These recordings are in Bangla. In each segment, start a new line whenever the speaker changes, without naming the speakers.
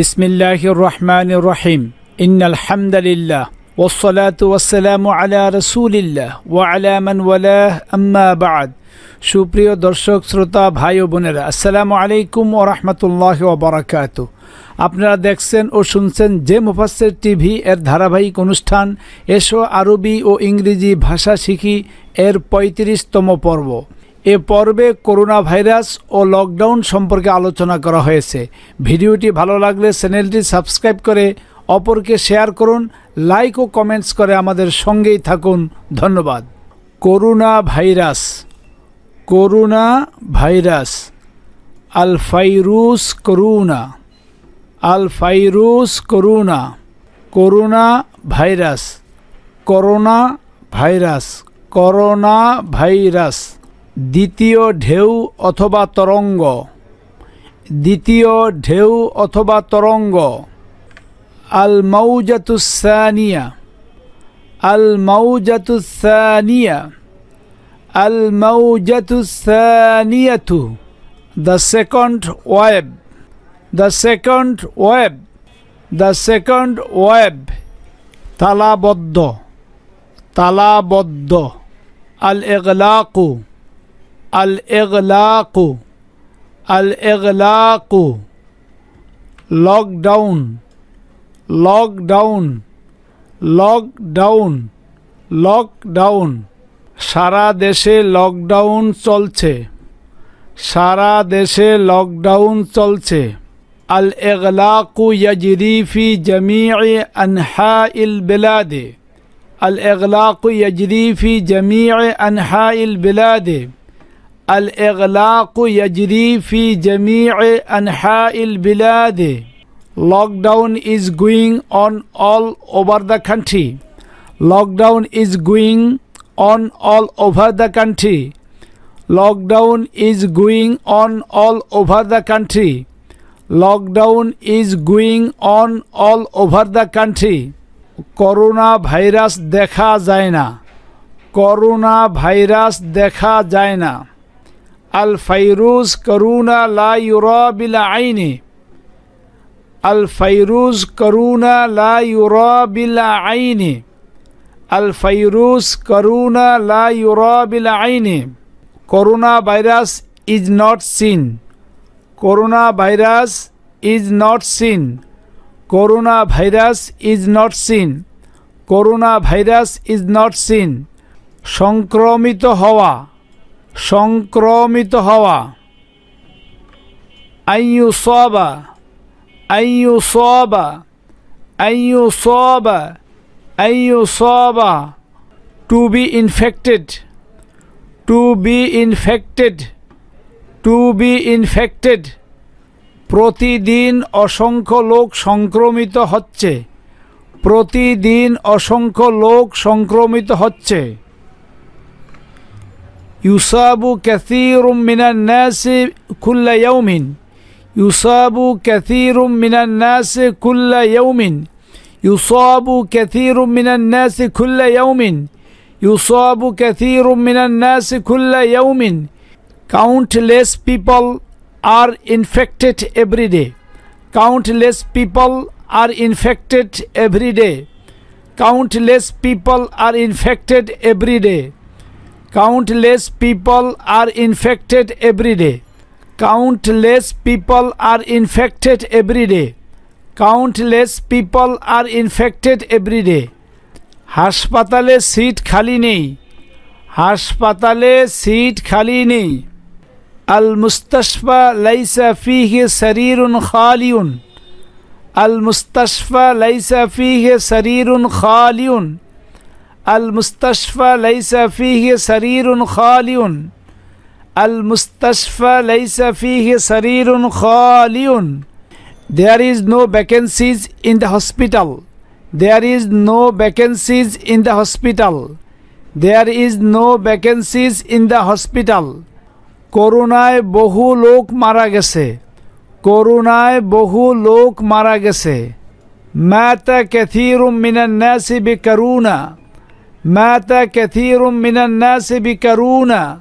بسم الله الرحمن الرحيم إن الحمد لله والصلاة والسلام على رسول الله وعلى من والاه أما بعد সুপ্রিয় দর্শক শ্রোতা ভাই ও বোনেরা আসসালামু আলাইকুম ও রহমতুল্লাহ ওবরাকাত আপনারা দেখছেন ও শুনছেন যে মুফাসের টিভি এর ধারাবাহিক অনুষ্ঠান এসো আরবি ও ইংরেজি ভাষা শিখি এর পঁয়ত্রিশতম পর্ব এ পর্বে করোনা ভাইরাস ও লকডাউন সম্পর্কে আলোচনা করা হয়েছে ভিডিওটি ভালো লাগলে চ্যানেলটি সাবস্ক্রাইব করে অপরকে শেয়ার করুন লাইক ও কমেন্টস করে আমাদের সঙ্গেই থাকুন ধন্যবাদ করোনা ভাইরাস করোনা ভাইরাস আলফাইরুস করুণা আলফাইরুস করুণা corona virus corona virus corona virus দ্বিতীয় ঢেউ অথবা তরঙ্গ দ্বিতীয় ঢেউ অথবা তরঙ্গ আল মৌজাতুসানিয়া আল মৌজাতুসানিয়া আল মৌজাতুসানিয়াতু the second wave the second wave the second wave তালাবদ্ধ তালাবদ্ধ আল এগলাকু الإغلاق الإغلاق lockdown lockdown lockdown lockdown সারা দেশে lockdown চলছে সারা দেশে lockdown চলছে الإغلاق يجري في جميع أنحاء البلاد الإغلاق يجري في جميع أنحاء البلاد الإغلاق يجري في جميع أنحاء البلاد Lockdown is going on all over the country. Lockdown is going on all over the country. Lockdown is going on all over the country. Lockdown is going on all over the country. Corona virus দেখা যায় না করোনা ভাইরাস দেখা যায় না আল ফাইরুজ করুণা লাইবিল আইনে আল ফাইরুজ করুণা লাইবিল আইনে আল ফাইরুজ করুণা লাইবিল আইনে corona virus is not seen corona virus is not seen corona virus is not seen corona virus is not seen সংক্রমিত হওয়া সংক্রমিত হওয়া আইয়ু সবা আইয়ু সবা আইয়ু সবা আইয়ু সবা to be infected to be infected to be infected প্রতিদিন অসংখ্য লোক সংক্রমিত হচ্ছে প্রতিদিন অসংখ্য লোক সংক্রমিত হচ্ছে يصاب كثير من الناس كل يوم يصاب كثير من الناس كل يوم يصاب كثير من الناس كل يوم يصاب كثير من الناس كل يوم countless people are infected every day countless people are infected every day countless people are infected every day Countless people are infected every day. Countless people are infected every day. Countless people are infected every day. হাসপাতালে সিট খালি নেই হাসপাতালে সিট খালি নেই আল মুস্তফা লাইসা ফিহে শরীরুন খালিউন আল মুস্তফা লাইসা ফিহে শরীরুন খালিউন المستف لائی صفی سریر انخال المستفی لئی صفی ہے شریر الخالی دیر از نو ویکنسیز ان دا ہاسپٹل دیر از نو ویکنسیز ان دا ہاسپٹل دیر از نو ویکنسیز ان دا ہاسپٹل کورونا بہو لوک مارا گیسے کورونا بہو لوک مارا گیسے میں تو کتھیر رومن سے بھی کروں مات كثير من الناس بكورونا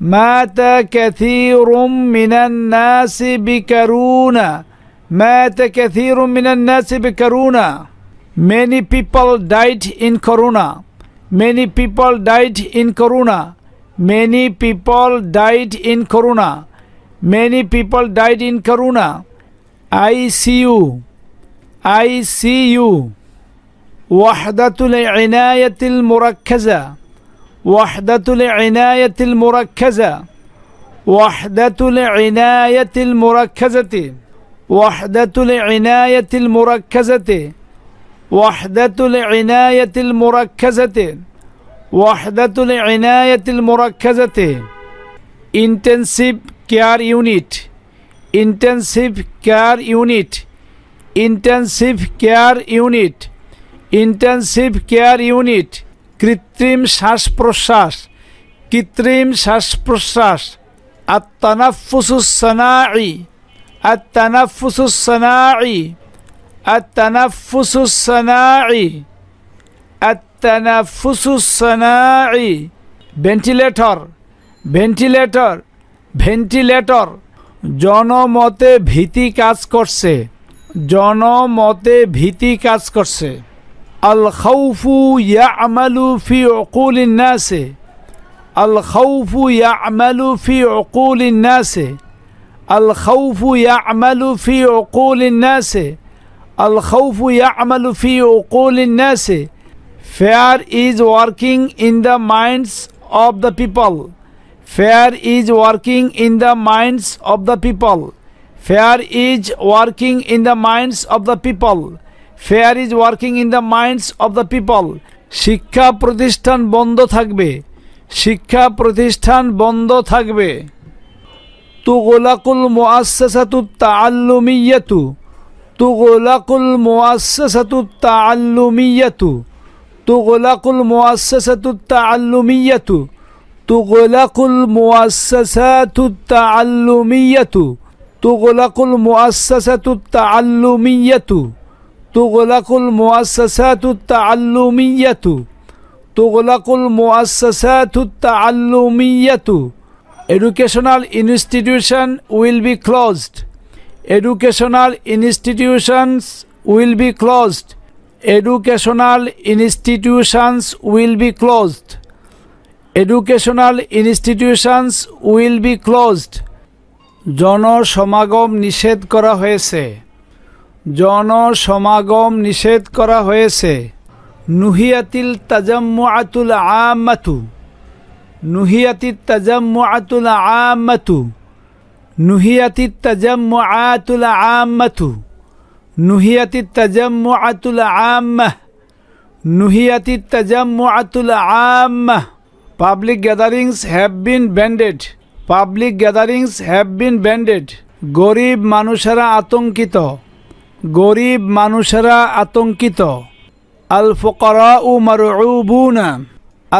مات كثير من الناس بكورونا مات كثير من الناس بكورونا many people died in corona many people died in corona many people died in corona many people died in corona i see you i see you وحدة العناية المركزة وحدة العناية المركزة وحدة العناية المركزة وحدة العناية المركزة وحدة العناية المركزة وحدة العناية المركزة Intensive Care Unit Intensive Care Unit Intensive Care Unit intensive care unit কৃত্রিম শ্বাস প্রশ্বাস কৃত্রিম শ্বাস প্রশ্বাস আত্মানাফুসুসনাই আত্মানাফুসুসনাই আত্মানাফুসুসনাই আত্মানাফুসুসনাই ভেন্টিলেটর ভেন্টিলেটর ভেন্টিলেটর জনমতে ভীতি কাজ করছে জনমতে ভীতি কাজ করছে الخوف يعمل في عقول الناس الخوف يعمل في عقول الناس الخوف يعمل في عقول الناس الخوف يعمل في عقول الناس fear is working in the minds of the people fear is working in the minds of the people fear is working in the minds of the people fear is working in the minds of the people শিক্ষা প্রতিষ্ঠান বন্ধ থাকবে শিক্ষা প্রতিষ্ঠান বন্ধ থাকবে তুগোলাকুল মোয়াসু তাল্লুমিয়াতু তুগোলাকুল মোয়াসু তাল্লুমিয়াতু গোলাকুল মোয়াসু তাল্লুমিয়াতু তুগোলাকুল মোয়াসু তাল্লুমিয়াতু তুগোলাকুল মোয়াসু তাল্লুমিয়াতু তুগলাকুল মোয়াসাসাতুত্তা আল্লুমিয়াতু তুগলাকুল মোয়াসাসাতুত্তা আল্লুমিয়াতু educational institution will be closed educational institutions will be closed educational institutions will be closed educational institutions will be closed জনসমাগম নিষেধ করা হয়েছে জনসমাগম নিষেধ করা হয়েছে নুহিয়াতিল তাজাম্মু আতুল আমাতু নুহিয়াতি তাজাম্মু আতুল আমাতু নুহিয়াতি তাজাম্মু আতুল আমাতু নুহিয়াতি তাজাম্মু আতুল আম্মাহ নুহিয়াতি তাজাম্মু আতুল আম্মাহ public gatherings have been banned public gatherings have been banned গরিব মানুষেরা আতঙ্কিত গরিব মানুষেরা আতঙ্কিত আল ফকরা উ মারুবুনা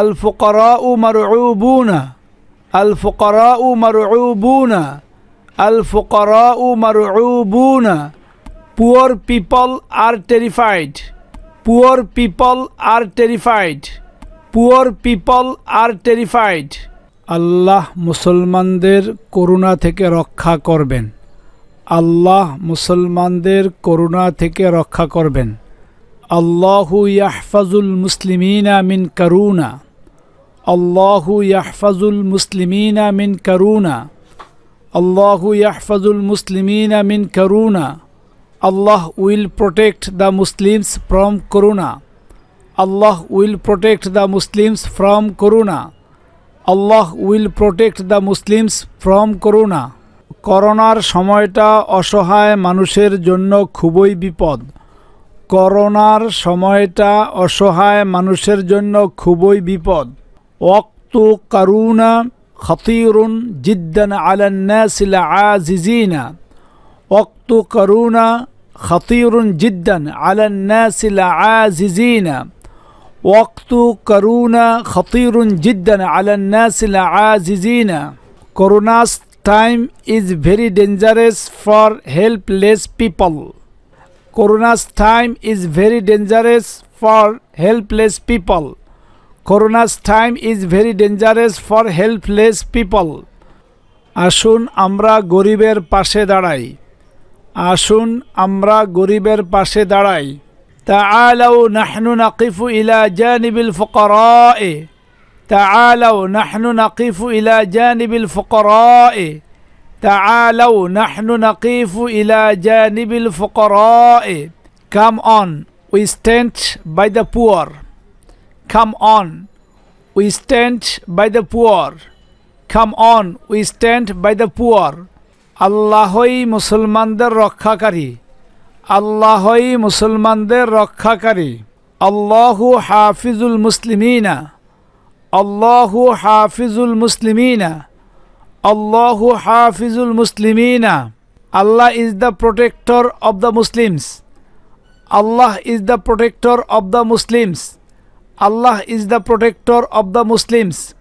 আল ফকরা উ মারুবুনা আল ফকরা উ মারুবুনা আল ফকরা উ বুনা poor people are terrified poor people are terrified poor people are terrified Allah মুসলমানদের করুণা থেকে রক্ষা করবেন আল্লাহ মুসলমানদের করুণা থেকে রক্ষা করবেন আল্লাহু ইয়াহফাজুল মুসলিমিনা মিন করুণা আল্লাহু ইয়াহফাজুল মুসলিমিনা মিন করুণা আল্লাহু ইয়াহফাজুল মুসলিমিনা মিন করুণা Allah will protect the Muslims from corona Allah will protect the Muslims from corona Allah will protect the Muslims from corona করোনার সময়টা অসহায় মানুষের জন্য খুবই বিপদ করোনার সময়টা অসহায় মানুষের জন্য খুবই বিপদ অক্ত করুণা খতিরুন জিদ্দান আলান্নাসিল আজিজিনা অক্ত করুণা খতিরুন জিদ্দান আলান্নাসিল আজিজিনা অক্ত করুণা খতিরুন জিদ্দান আলান্নাসিল আজিজিনা corona's time is very dangerous for helpless people corona's time is very dangerous for helpless people corona's time is very dangerous for helpless people আসুন আমরা গরিবের পাশে দাঁড়াই আসুন আমরা গরিবের পাশে দাঁড়াই تعالوا নাকিফু نقف إلى جانب এ تعالوا نحن نقف إلى جانب الفقراء تعالوا نحن نقف إلى جانب الفقراء Come on, we stand by the poor. Come on, we stand by the poor. Come on, we stand by the poor. আল্লাহই মুসলমানদের রক্ষাকারী আল্লাহই মুসলমানদের রক্ষাকারী আল্লাহু Hafizul মুসলিমিনা Allahu hafizul muslimina. Allahu hafizul muslimina. Allah is the protector of the Muslims. Allah is the protector of the Muslims. Allah is the protector of the Muslims.